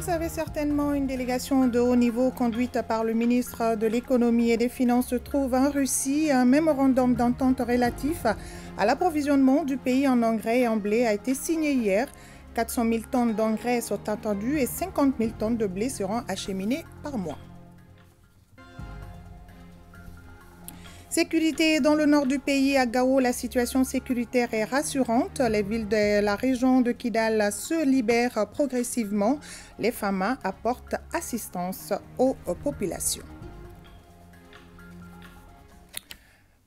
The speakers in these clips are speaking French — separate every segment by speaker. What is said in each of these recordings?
Speaker 1: le savez certainement, une délégation de haut niveau conduite par le ministre de l'économie et des finances se trouve en Russie. Un mémorandum d'entente relatif à l'approvisionnement du pays en engrais et en blé a été signé hier. 400 000 tonnes d'engrais sont attendues et 50 000 tonnes de blé seront acheminées par mois. Sécurité dans le nord du pays, à Gao, la situation sécuritaire est rassurante. Les villes de la région de Kidal se libèrent progressivement. Les FAMA apportent assistance aux populations.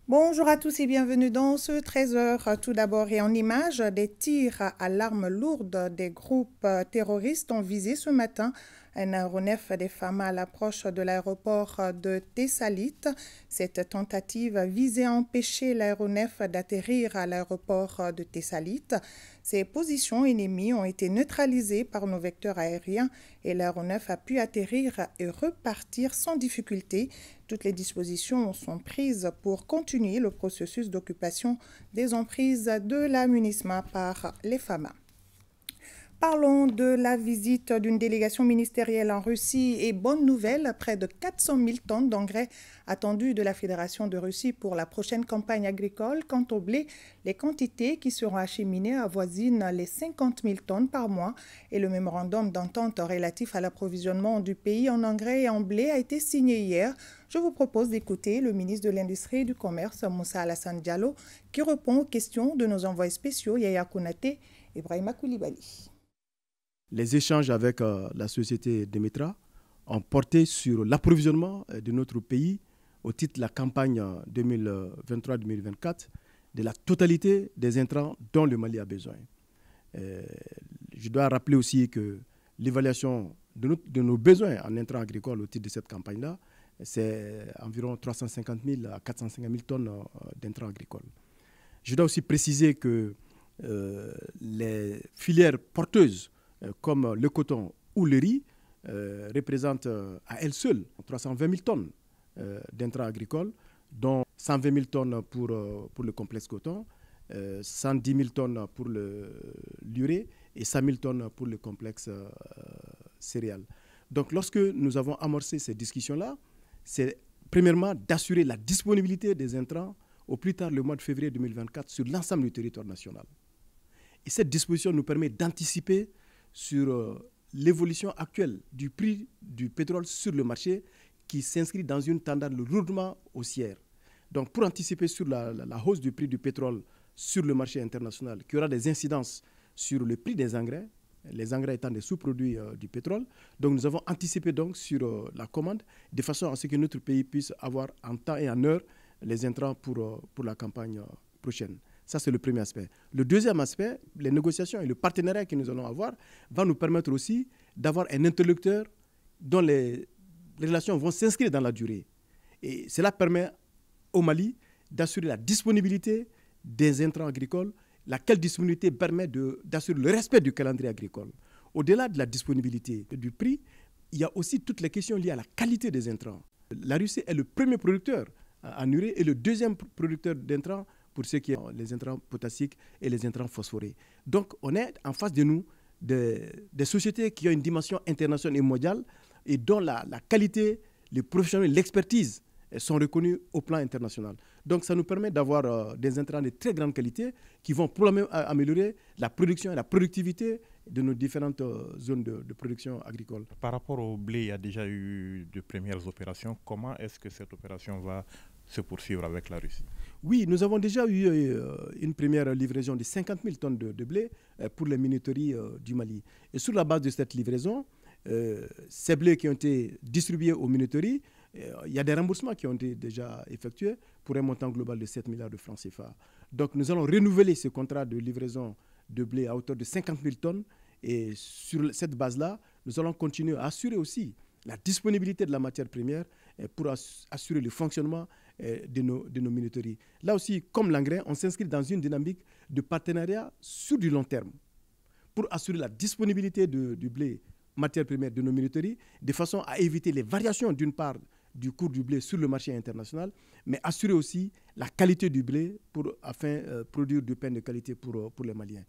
Speaker 1: Bonjour à tous et bienvenue dans ce 13h. Tout d'abord et en image, des tirs à l'arme lourde des groupes terroristes ont visé ce matin un aéronef FAMA à l'approche de l'aéroport de Thessalite. Cette tentative visait à empêcher l'aéronef d'atterrir à l'aéroport de Thessalite. Ces positions ennemies ont été neutralisées par nos vecteurs aériens et l'aéronef a pu atterrir et repartir sans difficulté. Toutes les dispositions sont prises pour continuer le processus d'occupation des emprises de la par les FAMA. Parlons de la visite d'une délégation ministérielle en Russie et bonne nouvelle, près de 400 000 tonnes d'engrais attendues de la Fédération de Russie pour la prochaine campagne agricole. Quant au blé, les quantités qui seront acheminées avoisinent les 50 000 tonnes par mois et le mémorandum d'entente relatif à l'approvisionnement du pays en engrais et en blé a été signé hier. Je vous propose d'écouter le ministre de l'Industrie et du Commerce, Moussa Alassane Diallo, qui répond aux questions de nos envois spéciaux Yaya Kunate et Brahima Koulibaly.
Speaker 2: Les échanges avec euh, la société Demetra ont porté sur l'approvisionnement euh, de notre pays au titre de la campagne 2023-2024 euh, de la totalité des intrants dont le Mali a besoin. je dois rappeler aussi que l'évaluation de, nos besoins en intrants agricoles au titre de cette campagne-là, c'est environ 350 000 à 450 000 tonnes d'intrants agricoles. Je dois aussi préciser que les filières porteuses euh, comme le coton ou le riz, euh, représentent euh, à elles seules 320 000 tonnes d'intrants agricoles, dont 120 000 tonnes pour, pour le complexe coton, 110 000 tonnes pour le l'urée et 100 000 tonnes pour le complexe céréal. Donc lorsque nous avons amorcé ces discussions-là, c'est premièrement d'assurer la disponibilité des intrants au plus tard le mois de février 2024 sur l'ensemble du territoire national. Et cette disposition nous permet d'anticiper sur euh, l'évolution actuelle du prix du pétrole sur le marché qui s'inscrit dans une tendance lourdement haussière. Donc pour anticiper sur la, hausse du prix du pétrole sur le marché international, qui aura des incidences sur le prix des engrais, les engrais étant des sous-produits euh, du pétrole, donc nous avons anticipé donc sur euh, la commande de façon à ce que notre pays puisse avoir en temps et en heure les intrants pour la campagne prochaine. Ça, c'est le premier aspect. Le deuxième aspect, les négociations et le partenariat que nous allons avoir vont nous permettre aussi d'avoir un interlocuteur dont les relations vont s'inscrire dans la durée. Et cela permet au Mali d'assurer la disponibilité des intrants agricoles, laquelle disponibilité permet d'assurer le respect du calendrier agricole. Au-delà de la disponibilité du prix, il y a aussi toutes les questions liées à la qualité des intrants. La Russie est le premier producteur en urée et le deuxième producteur d'intrants pour ce qui est les intrants potassiques et les intrants phosphorés. Donc, on est en face de nous des, sociétés qui ont une dimension internationale et mondiale et dont la, qualité, les professionnels, l'expertise sont reconnus au plan international. Donc, ça nous permet d'avoir euh, des intrants de très grande qualité qui vont améliorer la production et la productivité de nos différentes euh, zones de, production agricole. Par rapport au blé, il y a déjà eu de premières opérations. Comment est-ce que cette opération va se poursuivre avec la Russie Oui, nous avons déjà eu euh, une première livraison de 50 000 tonnes de, blé euh, pour les minuteries euh, du Mali. Et sur la base de cette livraison, ces blés qui ont été distribués aux minuteries, il y a des remboursements qui ont été déjà effectués pour un montant global de 7 milliards de francs CFA. Donc nous allons renouveler ce contrat de livraison de blé à hauteur de 50 000 tonnes. Et sur cette base-là, nous allons continuer à assurer aussi la disponibilité de la matière première eh, pour assurer le fonctionnement eh, de nos, de nos Là aussi, comme l'engrais, on s'inscrit dans une dynamique de partenariat sur du long terme pour assurer la disponibilité du blé, matière première de nos minuteries, de façon à éviter les variations d'une part du cours du blé sur le marché international, mais assurer aussi la qualité du blé pour, afin de euh, produire du pain de qualité pour, euh, pour les Maliens.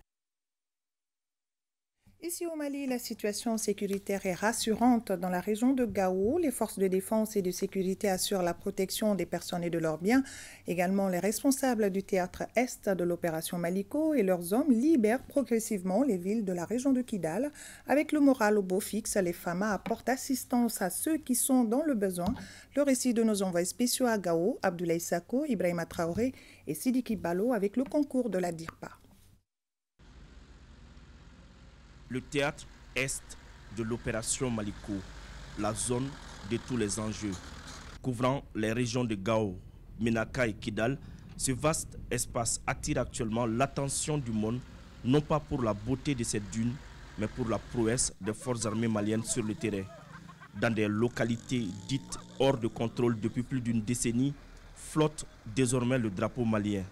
Speaker 1: Ici au Mali, la situation sécuritaire est rassurante. Dans la région de Gao, les forces de défense et de sécurité assurent la protection des personnes et de leurs biens. Également, les responsables du théâtre Est de l'opération Maliko et leurs hommes libèrent progressivement les villes de la région de Kidal. Avec le moral au beau fixe, les FAMA apportent assistance à ceux qui sont dans le besoin. Le récit de nos envois spéciaux à Gao, Abdoulaye Sako, Ibrahima Traoré et Sidiki Balo avec le concours de la DIRPA
Speaker 3: le théâtre est de l'opération Maliko, la zone de tous les enjeux. Couvrant les régions de Gao, Menaka et Kidal, ce vaste espace attire actuellement l'attention du monde, non pas pour la beauté de cette dune, mais pour la prouesse des forces armées maliennes sur le terrain. Dans des localités dites hors de contrôle depuis plus d'une décennie, flotte désormais le drapeau malien.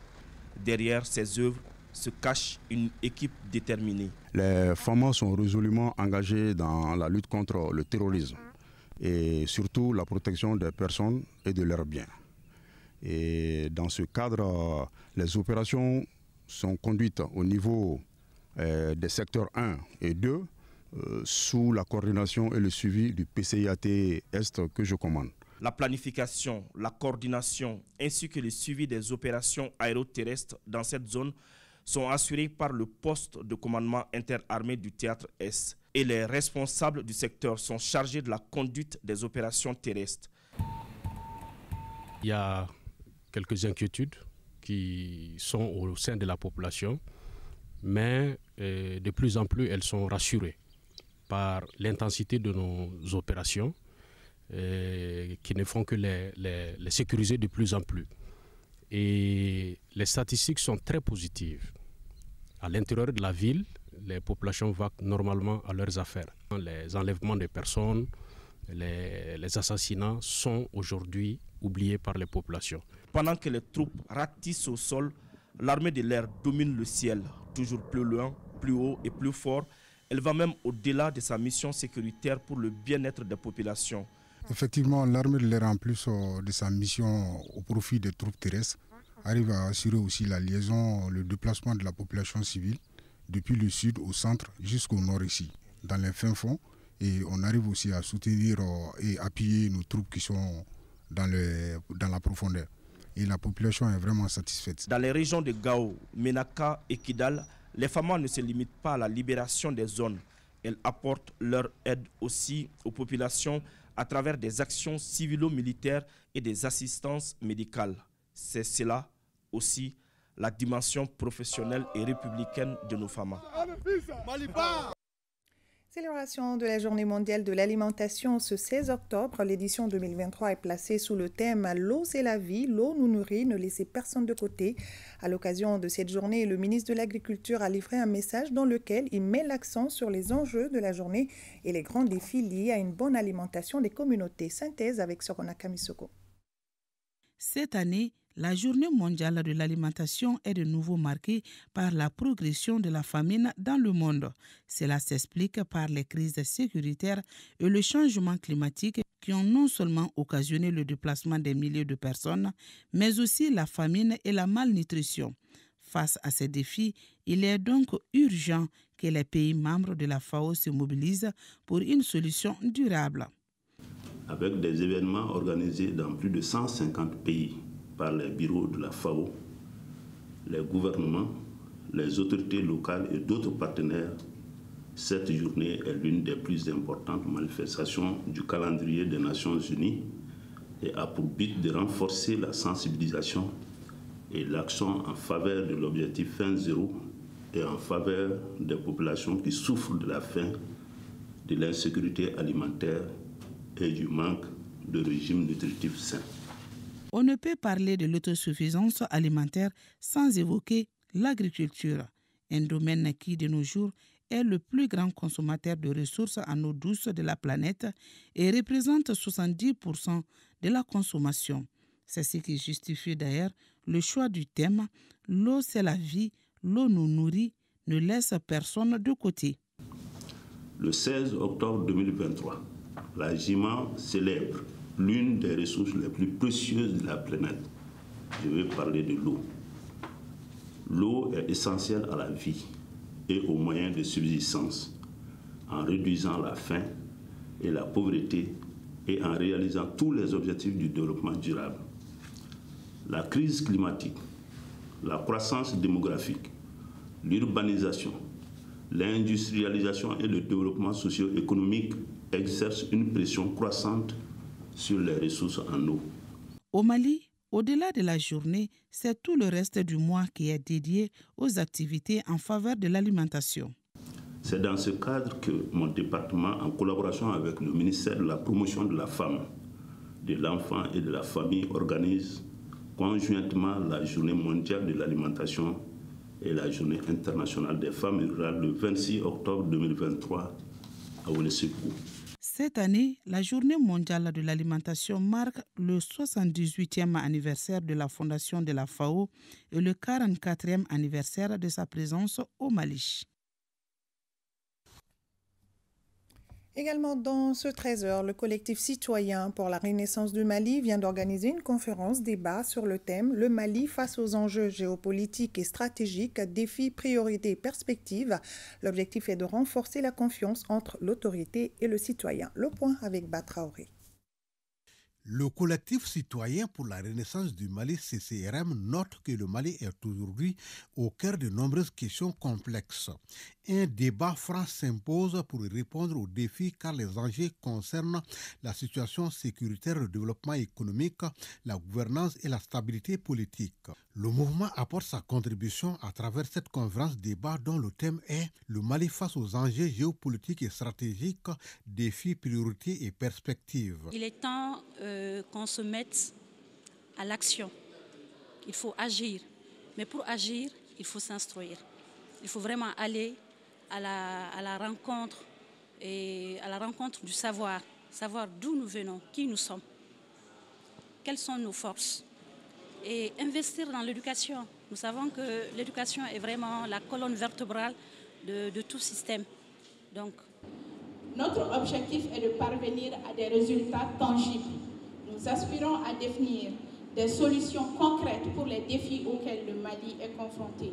Speaker 3: Derrière ces œuvres, se cache une équipe déterminée.
Speaker 4: Les FAMA sont résolument engagés dans la lutte contre le terrorisme et surtout la protection des personnes et de leurs biens. Et dans ce cadre, les opérations sont conduites au niveau euh, des secteurs 1 et 2 euh, sous la coordination et le suivi du PCIAT Est que je commande
Speaker 3: la planification, la coordination ainsi que le suivi des opérations aéroterrestres dans cette zone sont assurés par le poste de commandement interarmé du théâtre S et les responsables du secteur sont chargés de la conduite des opérations terrestres.
Speaker 2: Il y a quelques inquiétudes qui sont au sein de la population, mais euh, de plus en plus elles sont rassurées par l'intensité de nos opérations euh, qui ne font que les, les sécuriser de plus en plus. Et les statistiques sont très positives. À l'intérieur de la ville, les populations vont normalement à leurs affaires. Les enlèvements de personnes, les, les assassinats
Speaker 3: sont aujourd'hui oubliés par les populations. Pendant que les troupes ratissent au sol, l'armée de l'air domine le ciel, toujours plus loin, plus haut et plus fort. Elle va même au-delà de sa mission sécuritaire pour le bien-être des populations.
Speaker 5: Effectivement, l'armée de l'air en plus euh, de sa mission au profit des troupes terrestres arrive à assurer aussi la liaison, le déplacement de la population civile depuis le sud au centre jusqu'au nord ici, dans les fins fonds. Et on arrive aussi à soutenir euh, et appuyer nos troupes qui sont dans, le, dans la profondeur. Et la population est vraiment satisfaite. Dans les
Speaker 3: régions de Gao, Menaka et Kidal, les femmes ne se limitent pas à la libération des zones. Elles apportent leur aide aussi aux populations à travers des actions civilo-militaires et des assistances médicales. C'est cela aussi la dimension professionnelle et républicaine de nos femmes.
Speaker 1: Célébration de la Journée mondiale de l'alimentation ce 16 octobre, l'édition 2023 est placée sous le thème L'eau c'est la vie, l'eau nous nourrit, ne laissez personne de côté. À l'occasion de cette journée, le ministre de l'Agriculture a livré un message dans lequel il met l'accent sur les enjeux de la journée et les grands défis liés à une bonne alimentation des communautés. Synthèse avec Sorona Kamisoko.
Speaker 6: Cette année, la journée mondiale de l'alimentation est de nouveau marquée par la progression de la famine dans le monde. Cela s'explique par les crises sécuritaires et le changement climatique qui ont non seulement occasionné le déplacement des milliers de personnes, mais aussi la famine et la malnutrition. Face à ces défis, il est donc urgent que les pays membres de la FAO se mobilisent pour une solution durable.
Speaker 4: Avec des événements organisés dans plus de 150 pays, par les bureaux de la FAO, les gouvernements, les autorités locales et d'autres partenaires, cette journée est l'une des plus importantes manifestations du calendrier des Nations Unies et a pour but de renforcer la sensibilisation et l'action en faveur de l'objectif fin zéro et en faveur des populations qui souffrent de la faim, de l'insécurité alimentaire et du manque de régime nutritif sain.
Speaker 6: On ne peut parler de l'autosuffisance alimentaire sans évoquer l'agriculture, un domaine qui de nos jours est le plus grand consommateur de ressources en eau douce de la planète et représente 70% de la consommation. C'est ce qui justifie d'ailleurs le choix du thème L'eau c'est la vie, l'eau nous nourrit, ne laisse personne de côté.
Speaker 4: Le 16 octobre 2023, la GIMA célèbre l'une des ressources les plus précieuses de la planète. Je vais parler de l'eau. L'eau est essentielle à la vie et aux moyens de subsistance, en réduisant la faim et la pauvreté et en réalisant tous les objectifs du développement durable. La crise climatique, la croissance démographique, l'urbanisation, l'industrialisation et le développement socio-économique exercent une pression croissante sur les ressources en eau.
Speaker 6: Au Mali, au-delà de la journée, c'est tout le reste du mois qui est dédié aux activités en faveur de l'alimentation.
Speaker 4: C'est dans ce cadre que mon département, en collaboration avec le ministère de la Promotion de la Femme, de l'Enfant et de la Famille, organise conjointement la Journée mondiale de l'alimentation et la Journée internationale des femmes rurales le 26 octobre 2023 à ouellet
Speaker 6: cette année, la Journée mondiale de l'alimentation marque le 78e anniversaire de la fondation de la FAO et le 44e anniversaire de sa présence au Mali.
Speaker 1: Également dans ce 13h, le collectif citoyen pour la renaissance du Mali vient d'organiser une conférence débat sur le thème Le Mali face aux enjeux géopolitiques et stratégiques, défis, priorités et perspectives. L'objectif est de renforcer la confiance entre l'autorité et le citoyen. Le point avec Batraoré.
Speaker 2: Le collectif citoyen pour la renaissance du Mali CCRM note que le Mali est aujourd'hui au cœur de nombreuses questions complexes. Un débat franc s'impose pour répondre aux défis car les enjeux concernent la situation sécuritaire, le développement économique, la gouvernance et la stabilité politique. Le mouvement apporte sa contribution à travers cette conférence débat dont le thème est le Mali face aux enjeux géopolitiques et stratégiques, défis, priorités et perspectives. Il
Speaker 7: est temps euh, euh, qu'on se mette à l'action. Il faut agir. Mais pour agir, il faut s'instruire. Il faut vraiment aller à la, rencontre et à la rencontre du savoir, savoir d'où nous venons, qui nous sommes, quelles sont nos forces. Et investir dans l'éducation. Nous savons que l'éducation est vraiment la colonne vertébrale de, de tout système. Donc,
Speaker 6: notre objectif est de parvenir à des résultats tangibles nous aspirons à définir des solutions concrètes pour les défis auxquels le Mali est confronté.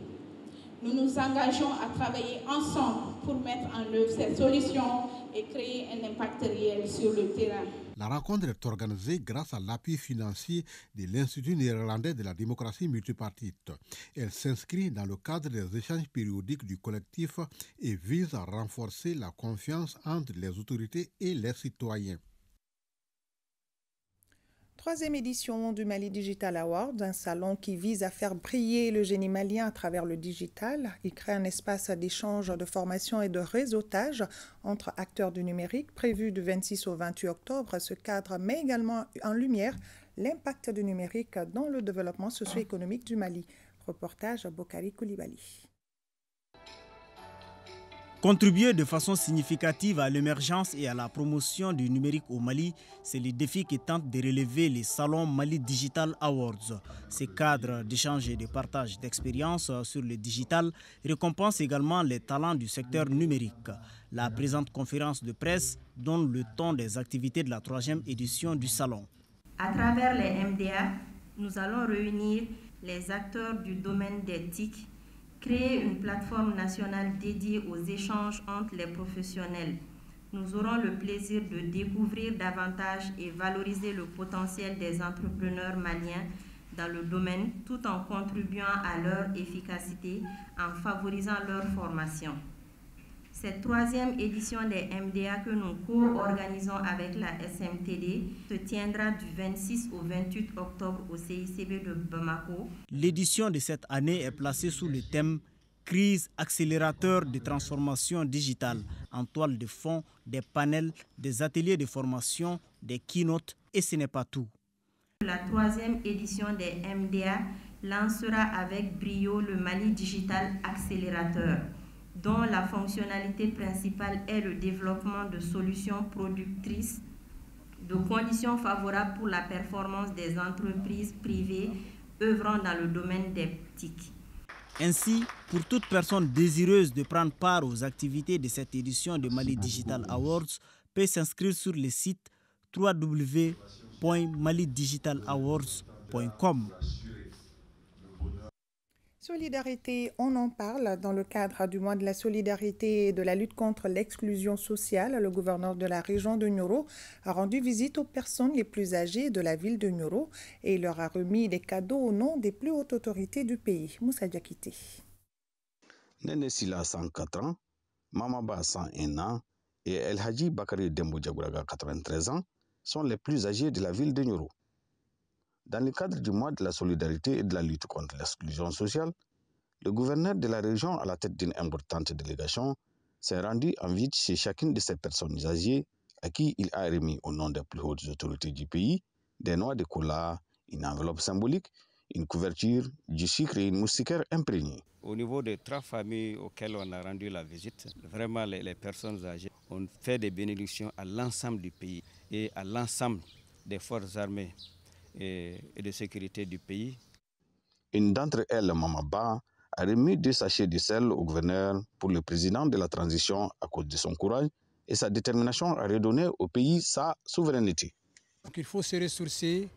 Speaker 6: Nous nous engageons à travailler ensemble pour mettre en œuvre ces solutions et créer un impact réel sur le terrain.
Speaker 2: La rencontre est organisée grâce à l'appui financier de l'Institut néerlandais de la démocratie multipartite. Elle s'inscrit dans le cadre des échanges périodiques du collectif et vise à renforcer la confiance entre les autorités et les citoyens.
Speaker 1: Troisième édition du Mali Digital Award, un salon qui vise à faire briller le génie malien à travers le digital. Il crée un espace d'échange, de formation et de réseautage entre acteurs du numérique. Prévu du 26 au 28 octobre, ce cadre met également en lumière l'impact du numérique dans le développement socio-économique du Mali. Reportage à Bokari Koulibaly.
Speaker 5: Contribuer de façon significative à l'émergence et à la promotion du numérique au Mali, c'est le défi qui tente de relever les salons Mali Digital Awards. Ces cadres d'échange et de partage d'expériences sur le digital récompensent également les talents du secteur numérique. La présente conférence de presse donne le ton des activités de la troisième édition du salon.
Speaker 7: À travers les MDA, nous allons réunir les acteurs du domaine des TIC créer une plateforme nationale dédiée aux échanges entre les professionnels. Nous aurons le plaisir de découvrir davantage et valoriser le potentiel des entrepreneurs maliens dans le domaine tout en contribuant à leur efficacité en favorisant leur formation. Cette troisième édition des MDA que nous co-organisons avec la SMTD se tiendra du 26 au 28 octobre au CICB de Bamako.
Speaker 5: L'édition de cette année est placée sous le thème Crise accélérateur de transformation digitale en toile de fond, des panels, des ateliers de formation, des keynotes et ce n'est pas tout.
Speaker 7: La troisième édition des MDA lancera avec brio le Mali Digital Accélérateur dont la fonctionnalité principale est le développement de solutions productrices de conditions favorables pour la performance des entreprises privées œuvrant dans le domaine des TIC.
Speaker 5: Ainsi, pour toute personne désireuse de prendre part aux activités de cette édition de Mali Digital Awards, peut s'inscrire sur le site www.malidigitalawards.com.
Speaker 1: Solidarité, on en parle dans le cadre du mois de la solidarité et de la lutte contre l'exclusion sociale. Le gouverneur de la région de Nyoro a rendu visite aux personnes les plus âgées de la ville de Nyoro et leur a remis des cadeaux au nom des plus hautes autorités du pays. Moussa Diakité.
Speaker 2: Nene Sila 104 ans, Mamaba 101 ans et El Hadji Bakari Dembo 93 ans sont les plus âgés de la ville de Nyoro. Dans le cadre du mois de la solidarité et de la lutte contre l'exclusion sociale, le gouverneur de la région, à la tête d'une importante délégation, s'est rendu en visite chez chacune de ces personnes âgées à qui il a remis au nom des plus hautes autorités du pays des noix de cola, une enveloppe symbolique, une couverture, du sucre et une moustiquaire
Speaker 5: imprégnée. Au niveau des trois familles auxquelles on a rendu la visite, vraiment les personnes âgées ont fait des bénédictions à l'ensemble du pays et à l'ensemble des forces armées et, de sécurité du pays.
Speaker 2: Une d'entre elles, Mamaba, a remis des sachets de sel au gouverneur pour le président de la transition à cause de son courage et sa détermination à redonner au pays sa souveraineté. il faut se ressourcer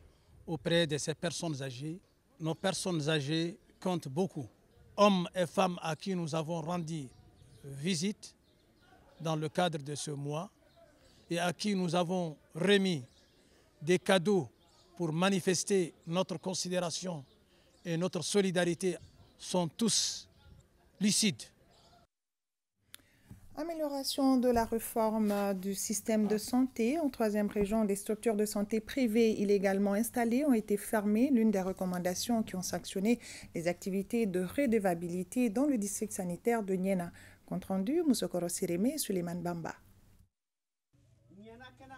Speaker 2: auprès de ces personnes âgées. Nos personnes âgées comptent beaucoup. Hommes et femmes à qui nous avons rendu visite dans le cadre de ce mois et à qui nous avons remis des cadeaux pour manifester notre considération et notre solidarité sont tous lucides.
Speaker 1: Amélioration de la réforme du système de santé. En troisième région, des structures de santé privées illégalement installées ont été fermées. L'une des recommandations qui ont sanctionné les activités de redevabilité dans le district sanitaire de Niena. Compte rendu, Moussokoro Sireme Suleiman Bamba.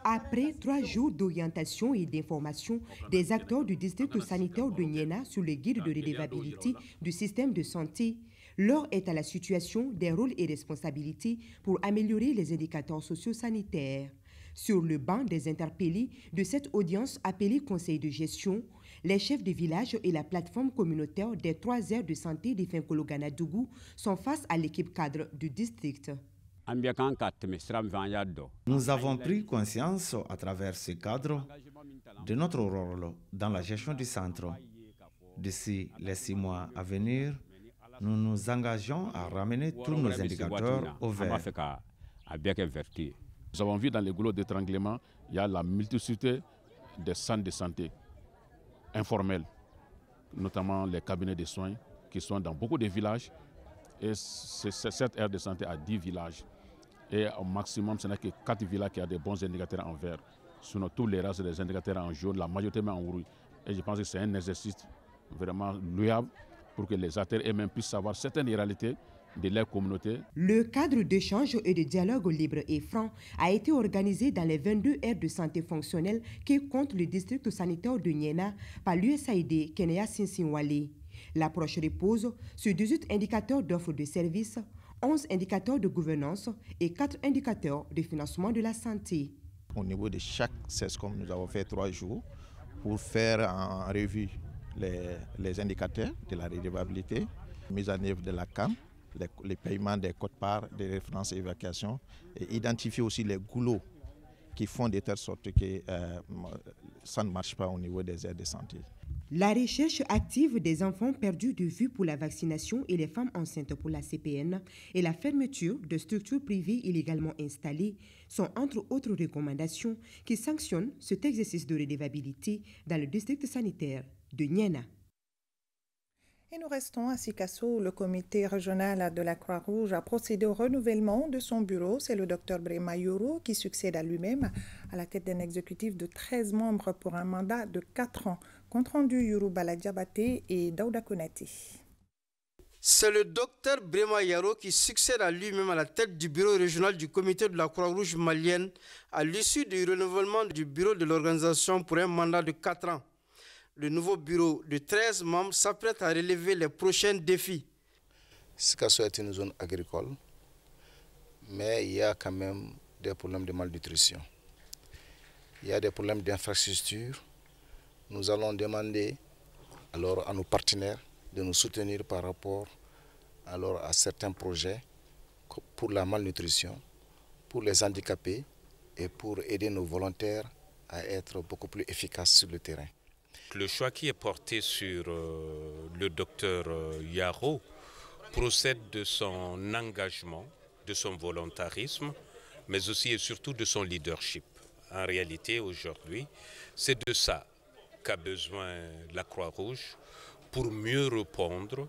Speaker 1: Après trois jours d'orientation et
Speaker 8: d'information des acteurs du district sanitaire de Niena sur le guide de redevabilité du système de santé, L'heure est à la situation des rôles et responsabilités pour améliorer les indicateurs socio-sanitaires. Sur le banc des interpellés de cette audience appelée Conseil de gestion, les chefs de village et la plateforme communautaire des trois aires de santé des Finkologanadougou sont face à l'équipe cadre du district.
Speaker 3: Nous avons pris conscience à travers ce cadre de notre rôle dans la gestion du centre. D'ici les six mois à venir,
Speaker 4: nous nous engageons à ramener tous nos indicateurs au vert. Nous avons vu dans les goulots d'étranglement, il y a la multitude des centres de santé informels, notamment les cabinets de soins qui sont dans beaucoup de villages. Et cette aire de santé a 10 villages et au maximum, ce n'est que quatre villas qui ont des bons indicateurs en vert. Sinon, tous les races, des indicateurs en jaune, la majorité mais en rouge. Et je pense que c'est un exercice vraiment louable pour que les acteurs eux-mêmes puissent savoir certaines réalités de leur communauté.
Speaker 8: Le cadre d'échange et de dialogue libre et franc a été organisé dans les 22 aires de santé fonctionnelle qui comptent le district sanitaire de Niena par l'USAID Kenya Sinsinwale. L'approche repose sur 18 indicateurs d'offres de services 11 indicateurs de gouvernance et 4 indicateurs de financement de la santé.
Speaker 2: Au niveau de chaque comme nous avons fait trois jours pour faire en revue les, indicateurs de la redevabilité, mise en œuvre de la CAM, les, paiements des cotes-parts, des références et évacuations, et identifier aussi les goulots qui font de telle sorte que euh, ça ne marche pas au niveau des aides de santé.
Speaker 8: La recherche active des enfants perdus de vue pour la vaccination et les femmes enceintes pour la CPN et la fermeture de structures privées illégalement installées sont entre autres recommandations qui sanctionnent cet exercice de redevabilité dans le district sanitaire de Niena.
Speaker 1: Et nous restons à Sikasso. Le comité régional de la Croix-Rouge a procédé au renouvellement de son bureau. C'est le docteur Brema Yoro qui succède à lui-même à la tête d'un exécutif de 13 membres pour un mandat de 4 ans. Compte rendu Yoruba Diabaté et Daouda Konaté.
Speaker 5: C'est le docteur Brema Yaro qui succède à lui-même à la tête du bureau régional du comité de la Croix-Rouge malienne à l'issue du renouvellement du bureau de l'organisation pour un mandat de 4 ans. Le nouveau bureau de 13 membres s'apprête à relever les prochains défis. Sikasso est une zone agricole,
Speaker 2: mais il y a quand même des problèmes de malnutrition. Il y a des problèmes d'infrastructure, nous allons demander alors à nos partenaires de nous soutenir par rapport alors à certains projets pour la malnutrition, pour les handicapés et pour aider nos volontaires à être beaucoup plus efficaces sur le terrain.
Speaker 4: Le choix qui est porté sur euh, le docteur euh, Yaro procède de son engagement, de son volontarisme, mais aussi et surtout de son leadership. En réalité, aujourd'hui, c'est de ça qu'a besoin la Croix-Rouge pour mieux répondre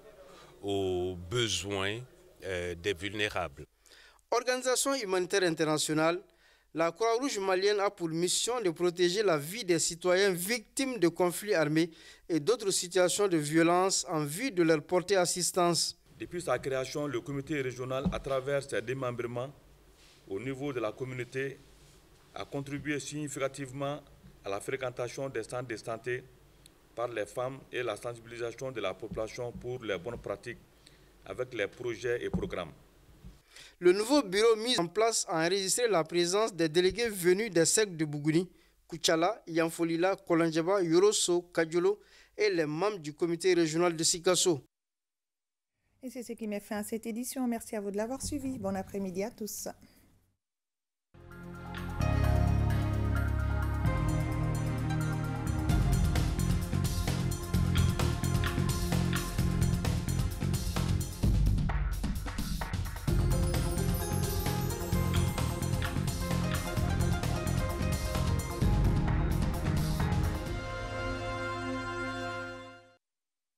Speaker 4: aux besoins euh, des vulnérables.
Speaker 5: Organisation humanitaire internationale, la Croix-Rouge malienne a pour mission de protéger la vie des citoyens victimes de conflits armés et d'autres situations de violence en vue de leur porter assistance.
Speaker 3: Depuis sa création, le comité régional, à travers ses démembrements au niveau de la communauté, a contribué significativement à la fréquentation des centres de santé par les femmes et la sensibilisation de la population pour les bonnes pratiques avec les projets et programmes.
Speaker 5: Le nouveau bureau mis en place a enregistré la présence des délégués venus des sectes de Bougouni, Kouchala, Yanfolila, Kolanjaba, Yoroso, Kadjolo et les membres du comité régional de Sikasso.
Speaker 1: Et c'est ce qui met fin à cette édition. Merci à vous de l'avoir suivi. Bon après-midi à tous.